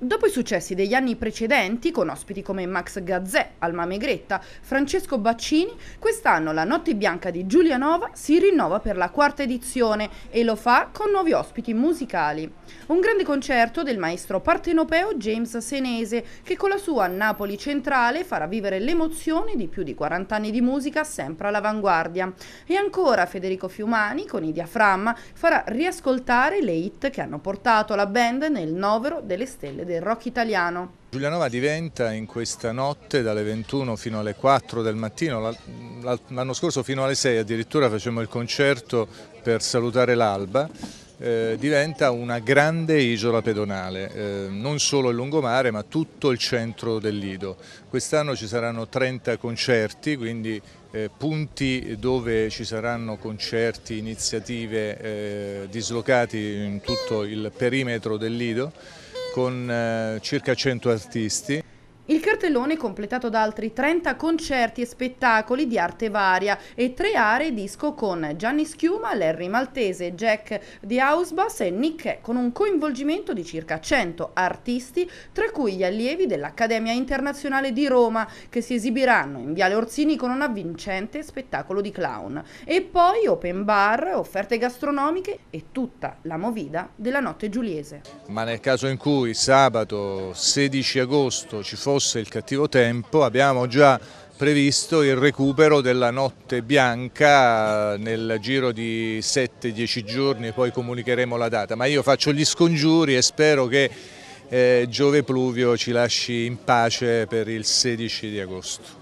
Dopo i successi degli anni precedenti, con ospiti come Max Gazzè, Alma Megretta, Francesco Baccini, quest'anno la Notte Bianca di Giulianova si rinnova per la quarta edizione e lo fa con nuovi ospiti musicali. Un grande concerto del maestro partenopeo James Senese, che con la sua Napoli centrale farà vivere l'emozione di più di 40 anni di musica sempre all'avanguardia. E ancora Federico Fiumani, con i diaframma, farà riascoltare le hit che hanno portato la band nel novero delle stelle del rock italiano. Giulianova diventa in questa notte dalle 21 fino alle 4 del mattino, l'anno scorso fino alle 6 addirittura facciamo il concerto per salutare l'alba, eh, diventa una grande isola pedonale, eh, non solo il lungomare ma tutto il centro del Lido. Quest'anno ci saranno 30 concerti, quindi eh, punti dove ci saranno concerti, iniziative eh, dislocati in tutto il perimetro del Lido con eh, circa 100 artisti. Il cartellone è completato da altri 30 concerti e spettacoli di arte varia e tre aree disco con Gianni Schiuma, Larry Maltese, Jack di Ausbas e Nick con un coinvolgimento di circa 100 artisti, tra cui gli allievi dell'Accademia Internazionale di Roma, che si esibiranno in Viale Orsini con un avvincente spettacolo di clown. E poi open bar, offerte gastronomiche e tutta la movida della notte giuliese. Ma nel caso in cui sabato 16 agosto ci fosse fosse il cattivo tempo abbiamo già previsto il recupero della notte bianca eh, nel giro di 7-10 giorni, poi comunicheremo la data, ma io faccio gli scongiuri e spero che eh, Giove Pluvio ci lasci in pace per il 16 di agosto.